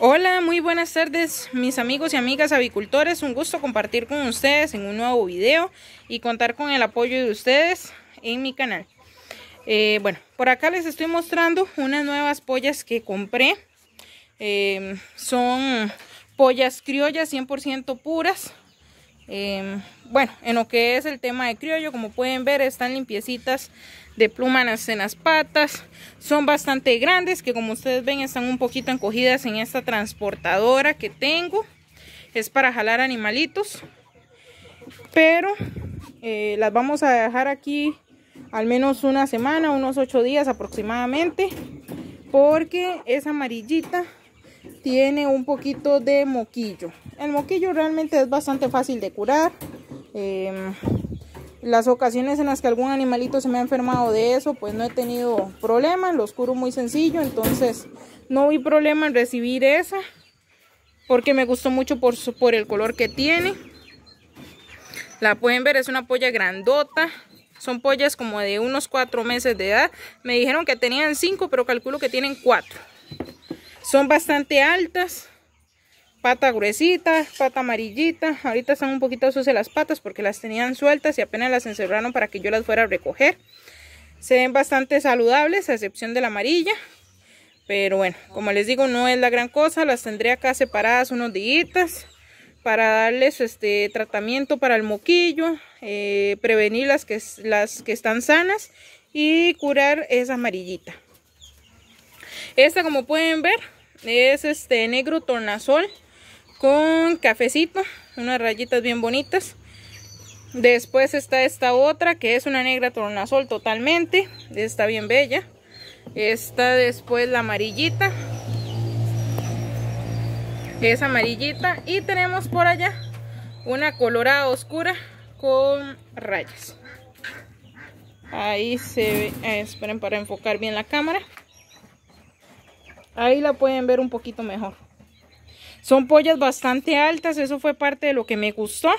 Hola, muy buenas tardes mis amigos y amigas avicultores. Un gusto compartir con ustedes en un nuevo video y contar con el apoyo de ustedes en mi canal. Eh, bueno, por acá les estoy mostrando unas nuevas pollas que compré. Eh, son pollas criollas 100% puras. Em, bueno, en lo que es el tema de criollo, como pueden ver, están limpiecitas de plumas en las patas. Son bastante grandes, que como ustedes ven, están un poquito encogidas en esta transportadora que tengo. Es para jalar animalitos. Pero eh, las vamos a dejar aquí al menos una semana, unos ocho días aproximadamente. Porque es amarillita tiene un poquito de moquillo. El moquillo realmente es bastante fácil de curar. Em, las ocasiones en las que algún animalito se me ha enfermado de eso, pues no he tenido problema, los curo muy sencillo, entonces no vi problema en recibir esa, porque me gustó mucho por, por el color que tiene. La pueden ver, es una polla grandota, son pollas como de unos 4 meses de edad, me dijeron que tenían 5, pero calculo que tienen 4. Son bastante altas. Pata gruesita, pata amarillita. Ahorita están un poquito sucias las patas porque las tenían sueltas y apenas las encerraron para que yo las fuera a recoger. Se ven bastante saludables, a excepción de la amarilla. Pero bueno, como les digo, no es la gran cosa. Las tendré acá separadas unos días para darles este tratamiento para el moquillo, eh, prevenir las que, las que están sanas y curar esa amarillita. Esta como pueden ver es este negro tornasol con cafecito, unas rayitas bien bonitas. Después está esta otra que es una negra tornasol totalmente, está bien bella. Está después la amarillita, es amarillita. Y tenemos por allá una colorada oscura con rayas. Ahí se ve, eh, esperen para enfocar bien la cámara. Ahí la pueden ver un poquito mejor. Son pollas bastante altas, eso fue parte de lo que me gustó.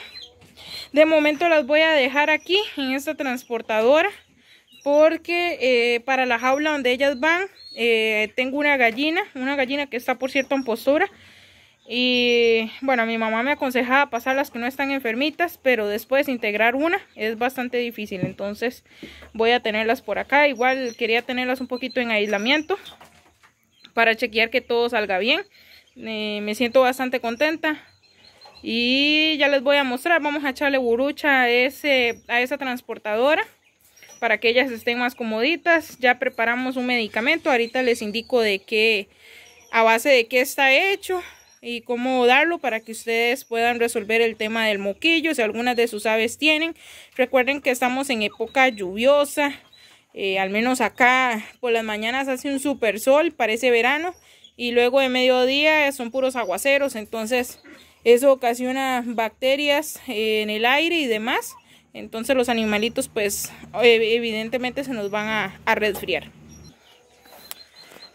De momento las voy a dejar aquí en esta transportadora porque eh, para la jaula donde ellas van eh, tengo una gallina, una gallina que está por cierto en postura. Y bueno, mi mamá me aconsejaba pasar las que no están enfermitas, pero después integrar una es bastante difícil. Entonces voy a tenerlas por acá. Igual quería tenerlas un poquito en aislamiento para chequear que todo salga bien. Eh, me siento bastante contenta. Y ya les voy a mostrar, vamos a echarle burucha a, a esa transportadora para que ellas estén más comoditas. Ya preparamos un medicamento, ahorita les indico de qué, a base de qué está hecho y cómo darlo para que ustedes puedan resolver el tema del moquillo, si algunas de sus aves tienen. Recuerden que estamos en época lluviosa, eh, al menos acá por las mañanas hace un super sol, parece verano, y luego de mediodía son puros aguaceros, entonces eso ocasiona bacterias eh, en el aire y demás. Entonces los animalitos pues e, evidentemente se nos van a resfriar.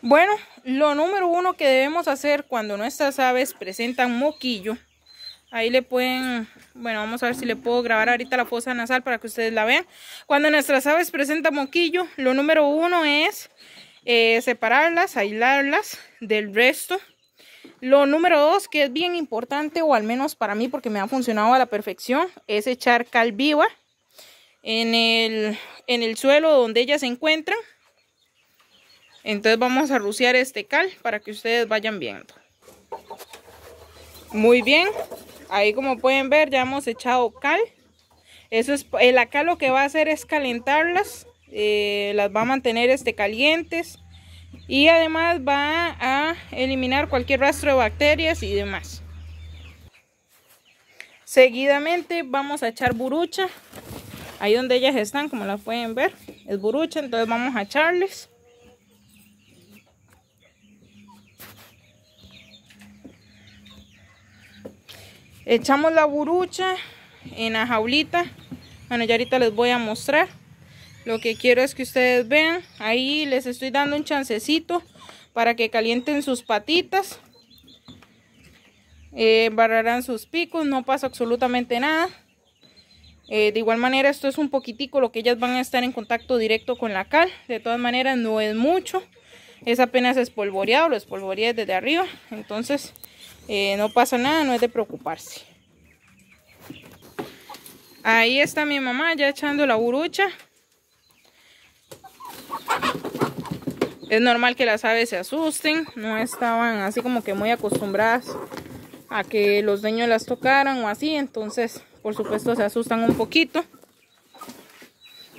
Bueno, lo número uno que debemos hacer cuando nuestras aves presentan moquillo Ahí le pueden, bueno, vamos a ver si le puedo grabar ahorita la fosa nasal para que ustedes la vean. Cuando nuestras aves presentan moquillo, lo número uno es eh, separarlas, aislarlas del resto. Lo número dos, que es bien importante, o al menos para mí, porque me ha funcionado a la perfección, es echar cal viva en el, en el suelo donde ellas se encuentran. Entonces vamos a rociar este cal para que ustedes vayan viendo. Muy bien, Ahí como pueden ver ya hemos echado cal. Eso es, el acá lo que va a hacer es calentarlas, eh, las va a mantener este, calientes y además va a eliminar cualquier rastro de bacterias y demás. Seguidamente vamos a echar burucha, ahí donde ellas están como las pueden ver, es burucha, entonces vamos a echarles. echamos la burucha en la jaulita bueno ya ahorita les voy a mostrar lo que quiero es que ustedes vean ahí les estoy dando un chancecito para que calienten sus patitas eh, barrarán sus picos no pasa absolutamente nada eh, de igual manera esto es un poquitico lo que ellas van a estar en contacto directo con la cal de todas maneras no es mucho es apenas espolvoreado lo espolvoreé desde arriba entonces eh, no pasa nada, no es de preocuparse. Ahí está mi mamá ya echando la burucha. Es normal que las aves se asusten, no estaban así como que muy acostumbradas a que los dueños las tocaran o así, entonces por supuesto se asustan un poquito,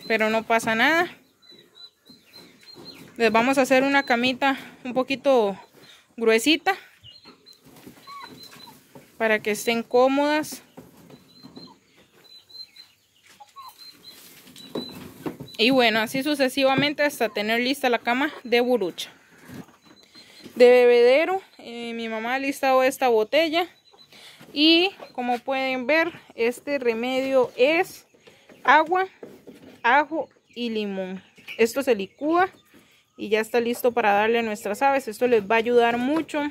pero no pasa nada. Les vamos a hacer una camita un poquito gruesita para que estén cómodas. Y bueno, así sucesivamente hasta tener lista la cama de burucha. De bebedero, eh, mi mamá ha listado esta botella. Y como pueden ver, este remedio es agua, ajo y limón. Esto se licúa y ya está listo para darle a nuestras aves. Esto les va a ayudar mucho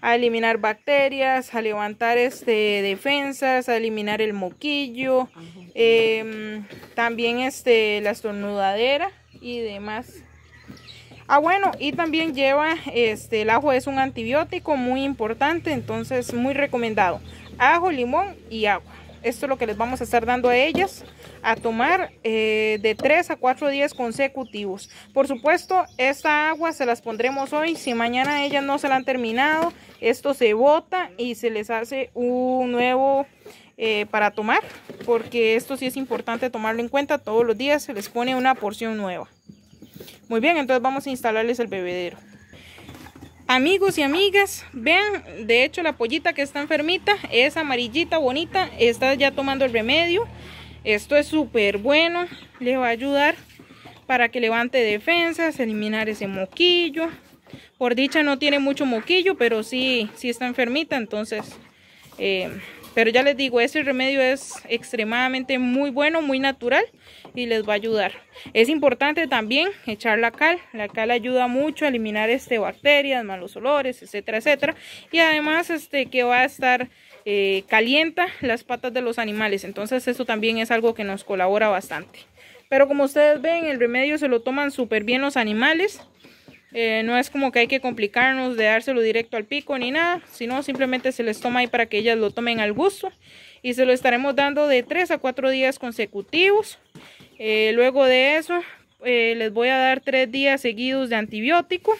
a eliminar bacterias, a levantar este, defensas, a eliminar el moquillo, em, también este, la estornudadera y demás. Ah, bueno, y también lleva, este, el ajo es un antibiótico muy importante, entonces muy recomendado. Ajo, limón y agua. Esto es lo que les vamos a estar dando a ellas a tomar eh, de 3 a 4 días consecutivos. Por supuesto, esta agua se las pondremos hoy. Si mañana ellas no se la han terminado, esto se bota y se les hace un nuevo eh, para tomar. Porque esto sí es importante tomarlo en cuenta. Todos los días se les pone una porción nueva. Muy bien, entonces vamos a instalarles el bebedero. Amigos y amigas, vean, de hecho la pollita que está enfermita es amarillita, bonita, está ya tomando el remedio. Esto es súper bueno, le va a ayudar para que levante defensas, eliminar ese moquillo. Por dicha no tiene mucho moquillo, pero sí, sí está enfermita, entonces... Eh, pero ya les digo, ese remedio es extremadamente muy bueno, muy natural y les va a ayudar. Es importante también echar la cal. La cal ayuda mucho a eliminar este, bacterias, malos olores, etcétera, etcétera. Y además este, que va a estar eh, calienta las patas de los animales. Entonces eso también es algo que nos colabora bastante. Pero como ustedes ven, el remedio se lo toman súper bien los animales. Eh, no es como que hay que complicarnos de dárselo directo al pico ni nada, sino simplemente se les toma ahí para que ellas lo tomen al gusto. Y se lo estaremos dando de 3 a 4 días consecutivos. Eh, luego de eso, les voy a dar 3 días seguidos de antibiótico.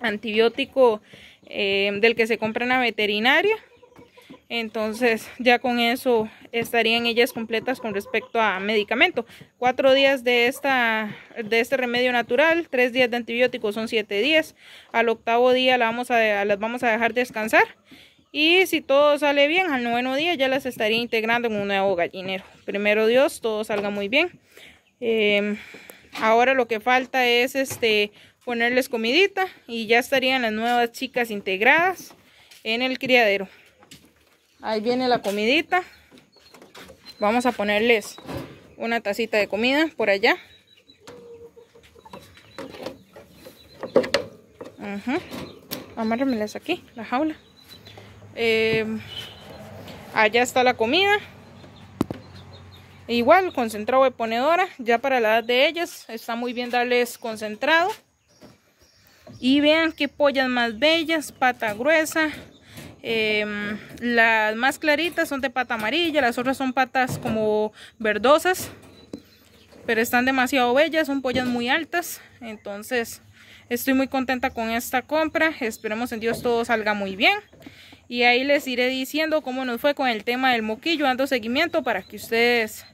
Antibiótico del que se compra en la veterinaria entonces ya con eso estarían ellas completas con respecto a medicamento. Cuatro días de, de este remedio natural, tres días de antibióticos son siete días. Al octavo día las vamos a dejar descansar. Y si todo sale bien, al noveno día ya las estaría integrando en un nuevo gallinero. Primero Dios, todo salga muy bien. Em, ahora lo que falta es este ponerles comidita y ya estarían las nuevas chicas integradas en el criadero. Ahí viene la comidita. Vamos a ponerles una tacita de comida por allá. Ajá. aquí, la jaula. Eh, allá está la comida. Igual, concentrado de ponedora. Ya para la edad de ellas, está muy bien darles concentrado. Y vean qué pollas más bellas, pata gruesa, Em, las más claritas son de pata amarilla, las otras son patas como verdosas, pero están demasiado bellas, son pollas muy altas, entonces estoy muy contenta con esta compra, esperemos en Dios todo salga muy bien. Y ahí les iré diciendo cómo nos fue con el tema del moquillo, dando seguimiento para que ustedes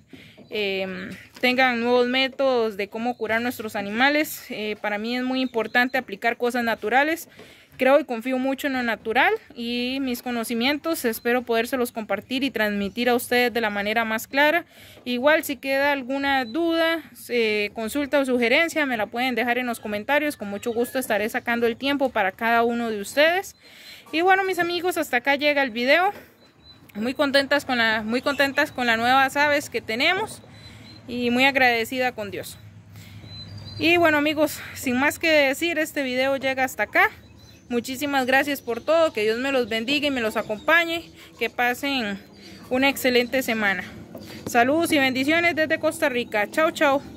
em, tengan nuevos métodos de cómo curar nuestros animales. Eh, para mí es muy importante aplicar cosas naturales Creo y confío mucho en lo natural y mis conocimientos. Espero podérselos compartir y transmitir a ustedes de la manera más clara. Igual si queda alguna duda, eh, consulta o sugerencia, me la pueden dejar en los comentarios. Con mucho gusto estaré sacando el tiempo para cada uno de ustedes. Y bueno, mis amigos, hasta acá llega el video. Muy contentas con la, muy contentas con las nuevas aves que tenemos y muy agradecida con Dios. Y bueno amigos, sin más que decir, este video llega hasta acá. Muchísimas gracias por todo, que Dios me los bendiga y me los acompañe, que pasen una excelente semana. Saludos y bendiciones desde Costa Rica. Chao, chao.